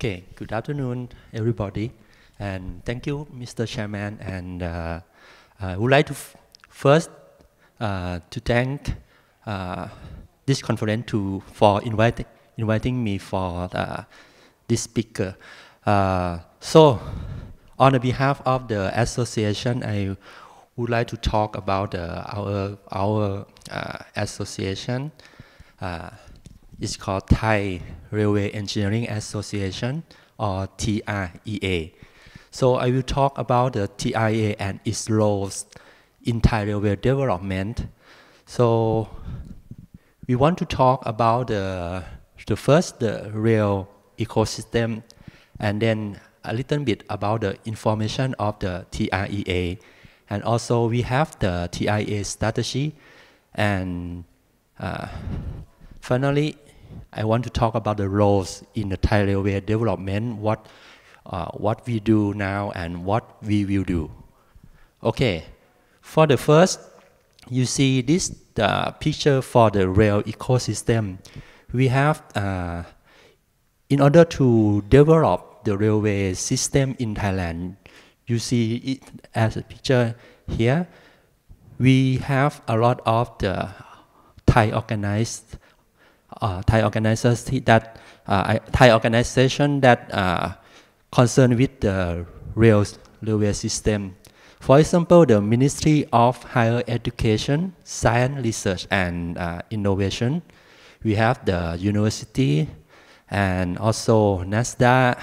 Okay, good afternoon, everybody. And thank you, Mr. Chairman. And uh, uh, I would like to first uh, to thank uh, this conference to, for invite, inviting me for uh, this speaker. Uh, so, on the behalf of the association, I would like to talk about our, our association it's called Thai Railway Engineering Association, or TREA. So I will talk about the TIA and its roles in Thai railway development. So we want to talk about the, the first the rail ecosystem and then a little bit about the information of the TIA. And also we have the TIA strategy and uh, finally I want to talk about the roles in the Thai railway development, what, uh, what we do now and what we will do. Okay, for the first, you see this uh, picture for the rail ecosystem. We have, uh, in order to develop the railway system in Thailand, you see it as a picture here, we have a lot of the Thai organized uh, uh, Thai organization that Thai uh, organization that are concerned with the rail railway system. For example, the Ministry of Higher Education, Science, Research and Innovation. We have the university and also NASDAQ,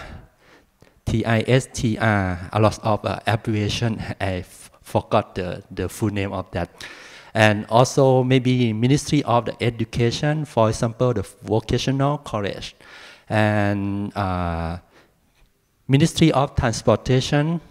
TISTR, a lot of abbreviation. I forgot the, the full name of that and also maybe Ministry of the Education, for example, the vocational college, and uh, Ministry of Transportation,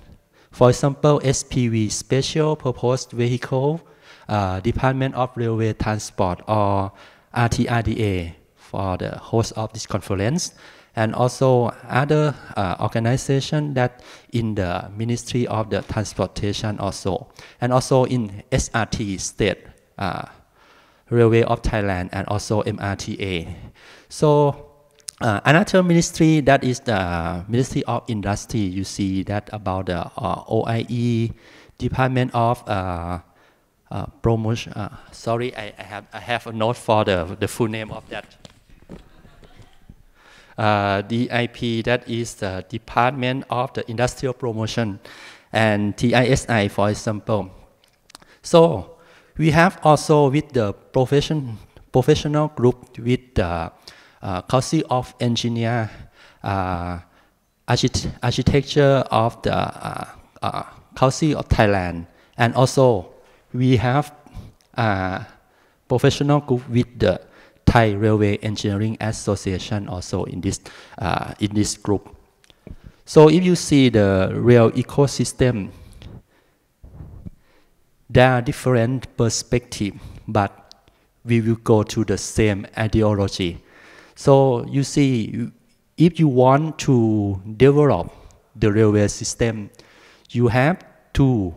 for example, SPV, Special Purpose Vehicle, uh, Department of Railway Transport, or RTRDA for the host of this conference and also other uh, organization that in the Ministry of the Transportation also, and also in SRT State uh, Railway of Thailand and also MRTA. So uh, another ministry that is the Ministry of Industry. You see that about the uh, OIE Department of uh, uh Promotion. Uh, sorry, I, I, have I have a note for the the full name of that uh, DIP, that is the Department of the Industrial Promotion, and TISI, for example. So we have also with the profession, professional group with the uh, Council of Engineer, uh, archit Architecture of the uh, uh, Council of Thailand, and also we have a uh, professional group with the Thai Railway Engineering Association also in this, uh, in this group. So if you see the rail ecosystem, there are different perspectives, but we will go to the same ideology. So you see, if you want to develop the railway system, you have to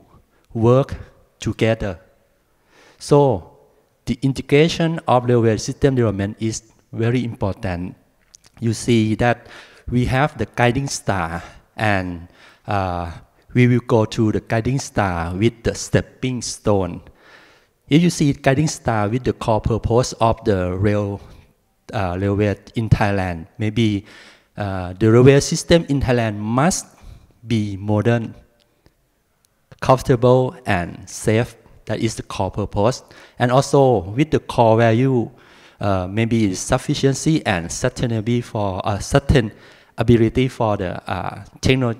work together. So the integration of railway system development is very important. You see that we have the guiding star and uh, we will go to the guiding star with the stepping stone. If you see guiding star with the core purpose of the rail, uh, railway in Thailand, maybe uh, the railway system in Thailand must be modern, comfortable and safe that is the core purpose. And also with the core value, uh, maybe sufficiency and certainly for a uh, certain ability for the uh, techno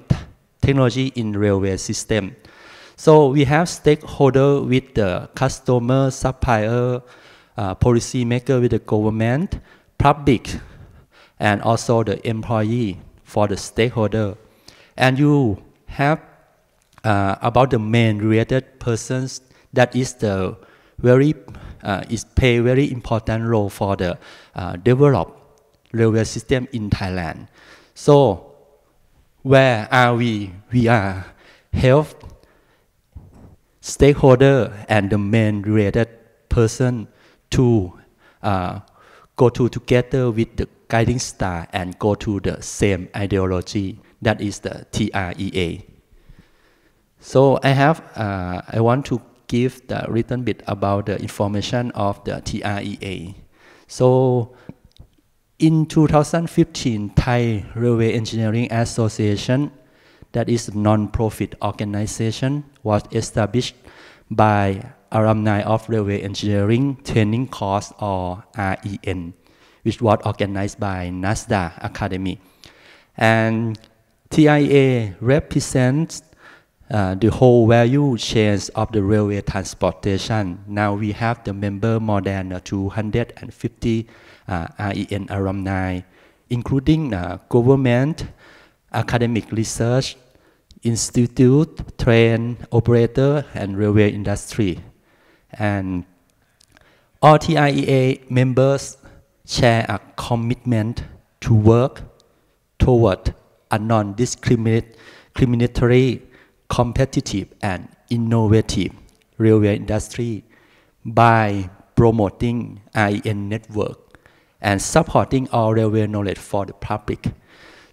technology in railway system. So we have stakeholder with the customer, supplier, uh, policy maker with the government, public, and also the employee for the stakeholder. And you have uh, about the main related persons that is the very uh, is play very important role for the uh, developed railway system in Thailand. So where are we? We are health stakeholder and the main related person to uh, go to together with the guiding star and go to the same ideology that is the TREA. So I have uh, I want to give the written bit about the information of the TREA. So in 2015, Thai Railway Engineering Association, that is a non-profit organization, was established by alumni of Railway Engineering Training Course or REN, which was organized by NASDA Academy. And TIA represents uh, the whole value chains of the railway transportation. Now we have the member more than uh, 250 uh, REN alumni, including government, academic research, institute, train operator, and railway industry. And all TIEA members share a commitment to work toward a non-discriminatory competitive and innovative railway industry by promoting IN network and supporting our railway knowledge for the public.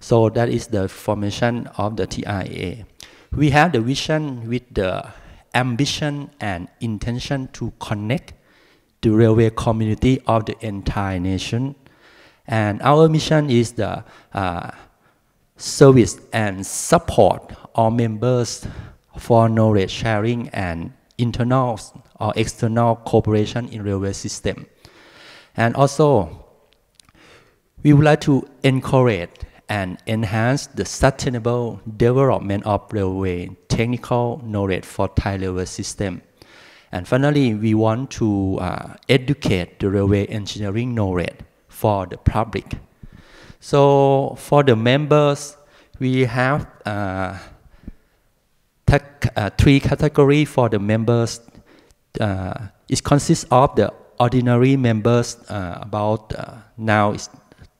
So that is the formation of the TIA. We have the vision with the ambition and intention to connect the railway community of the entire nation. And our mission is the uh, service and support all members for knowledge sharing and internal or external cooperation in railway system. And also, we would like to encourage and enhance the sustainable development of railway technical knowledge for Thai railway system. And finally, we want to uh, educate the railway engineering knowledge for the public. So for the members, we have uh, uh, three category for the members. Uh, it consists of the ordinary members, uh, about uh, now is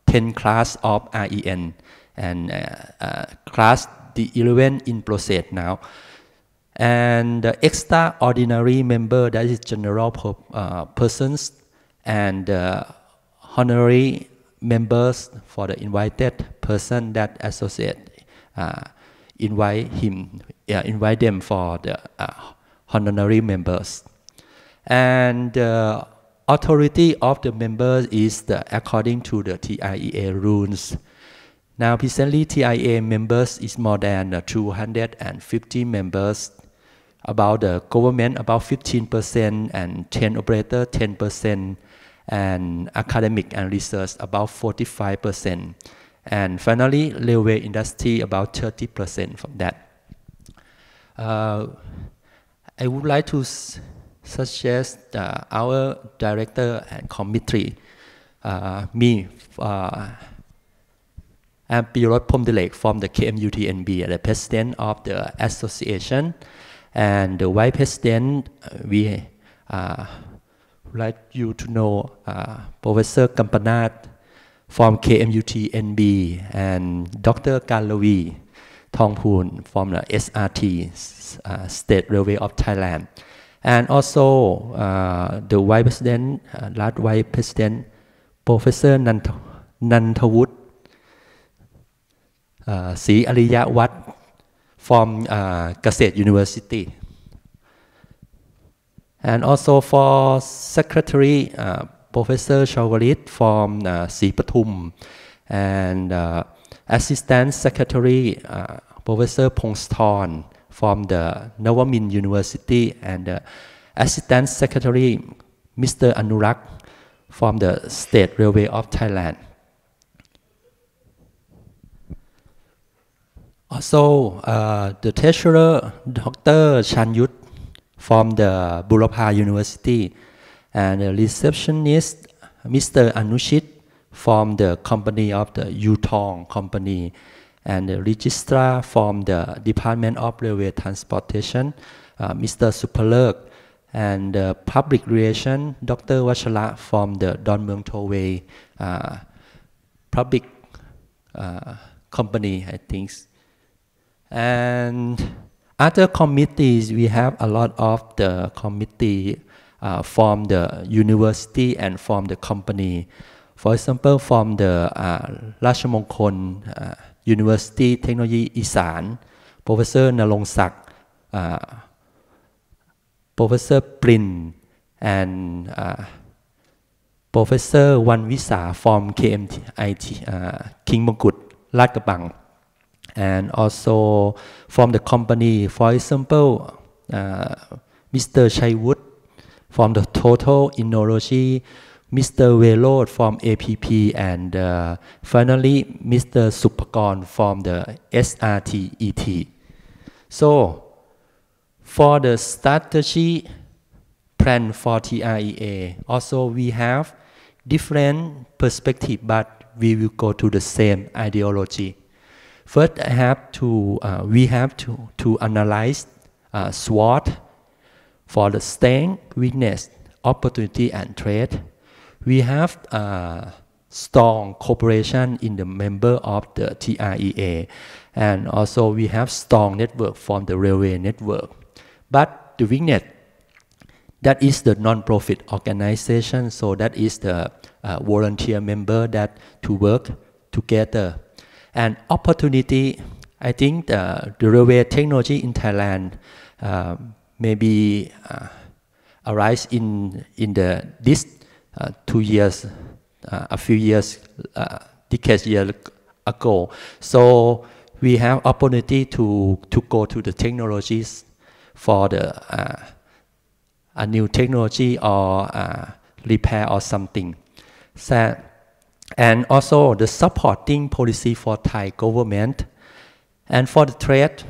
10 class of REN, and uh, uh, class the 11 in process now. And the extraordinary member, that is general persons, and honorary members for the invited person that associate invite him, yeah, invite them for the uh, honorary members. And the uh, authority of the members is the, according to the TIEA rules. Now, presently, TIA members is more than uh, 250 members. About the government, about 15%, and 10 operator, 10%, and academic and research, about 45%. And finally, railway industry about 30% from that. Uh, I would like to suggest uh, our director and committee, uh, me, uh, I'm Pomdelek from the KMUTNB, uh, the president of the association, and the vice president, uh, we uh, would like you to know uh, Professor Kampanat from KMUTNB and Dr. Kalawi Thongpoon from the SRT, uh, State Railway of Thailand. And also uh, the Vice President, uh, last Vice President, Professor Nant Nantawut uh, Ariyawat from uh, University. And also for Secretary uh, Professor Chawalit from uh, and uh, Assistant Secretary uh, Professor Pongston from the Nawamin University and uh, Assistant Secretary Mr. Anurak from the State Railway of Thailand. Also, uh, the treasurer, Dr. Chan Yut from the Burapa University, and the receptionist, Mr. Anushit, from the company of the Yutong company, and the registrar from the Department of Railway Transportation, uh, Mr. Superlurk, and the public relation, Dr. Vachala from the Don Mueang Tollway uh, public uh, company, I think. And other committees, we have a lot of the committee uh, from the university and from the company. For example, from the uh, Rashomongkol uh, University Technology Isan, Professor Nalong Sak, uh, Professor Prin, and uh, Professor Wan Visa from KMIT, uh, King Mongkut, Lakabang, and also from the company, for example, uh, Mr. Chaiwood from the total immunology, Mr. Velod from APP, and uh, finally Mr. Supakorn from the SRTET. So for the strategy plan for TREA, also we have different perspective, but we will go to the same ideology. First, I have to, uh, we have to, to analyze uh, SWOT for the strength, weakness, opportunity, and threat, we have a strong cooperation in the member of the TREA, and also we have strong network from the railway network. But the witness that is the non-profit organization, so that is the uh, volunteer member that to work together. And opportunity, I think the, uh, the railway technology in Thailand uh, maybe uh, arise in in the this uh, two years, uh, a few years, decades year ago. So we have opportunity to to go to the technologies for the a new technology or repair or something. So, and also the supporting policy for Thai government and for the trade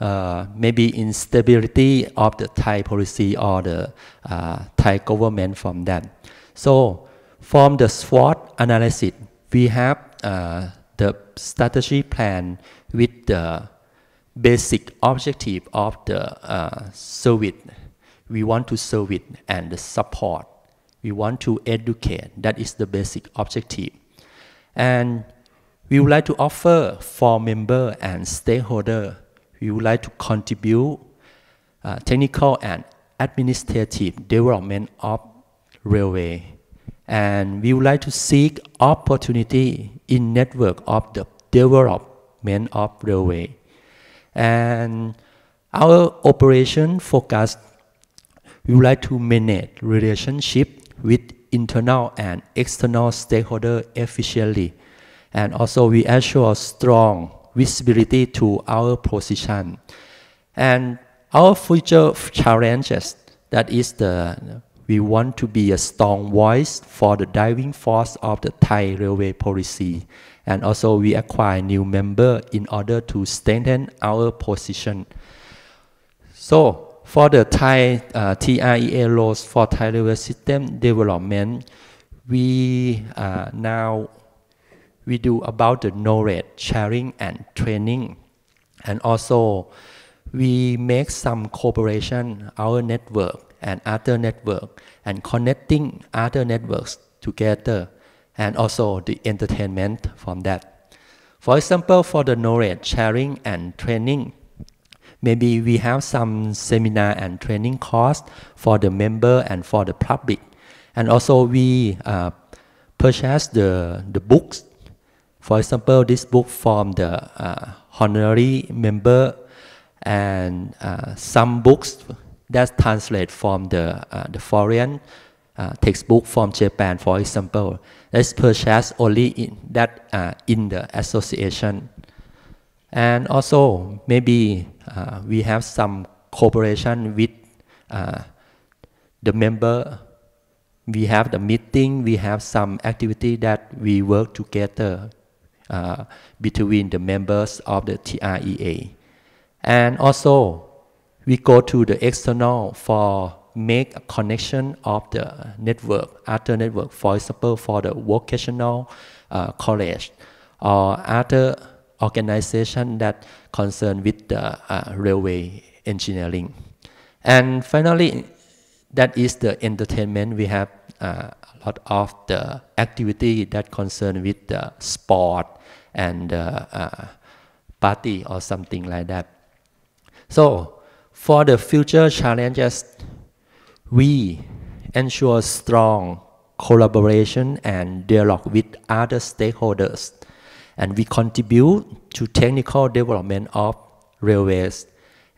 uh, maybe instability of the Thai policy or the uh, Thai government from that. So from the SWOT analysis, we have uh, the strategy plan with the basic objective of the uh, service. We want to it and support. We want to educate. That is the basic objective. And we would like to offer for member and stakeholder we would like to contribute uh, technical and administrative development of railway. And we would like to seek opportunity in network of the development of railway. And our operation focus, we would like to manage relationship with internal and external stakeholder efficiently. And also we ensure strong visibility to our position. And our future challenges, that is the, we want to be a strong voice for the driving force of the Thai railway policy. And also we acquire new member in order to strengthen our position. So for the Thai uh, TREA laws for Thai railway system development, we uh, now we do about the knowledge sharing and training. And also, we make some cooperation, our network and other network, and connecting other networks together, and also the entertainment from that. For example, for the knowledge sharing and training, maybe we have some seminar and training course for the member and for the public. And also we uh, purchase the, the books for example, this book from the uh, honorary member and uh, some books that translate from the, uh, the foreign uh, textbook from Japan, for example, is purchased only in that uh, in the association. And also, maybe uh, we have some cooperation with the member we have the meeting, we have some activity that we work together. Uh, between the members of the TREA. And also, we go to the external for make a connection of the network, other network, for example, for the vocational uh, college or other organization that concerned with the uh, railway engineering. And finally, that is the entertainment we have uh, lot of the activity that concern with the sport and uh, uh, party or something like that. So for the future challenges, we ensure strong collaboration and dialogue with other stakeholders, and we contribute to technical development of railways,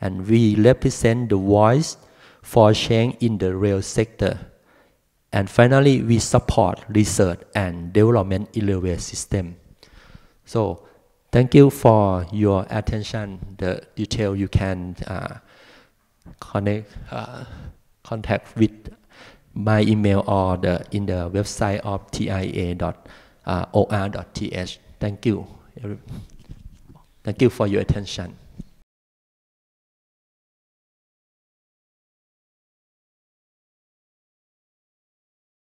and we represent the voice for change in the rail sector. And finally, we support research and development in railway system. So thank you for your attention. The detail you can uh, connect, uh, contact with my email or the, in the website of tia.or.th. Uh, thank you. Thank you for your attention.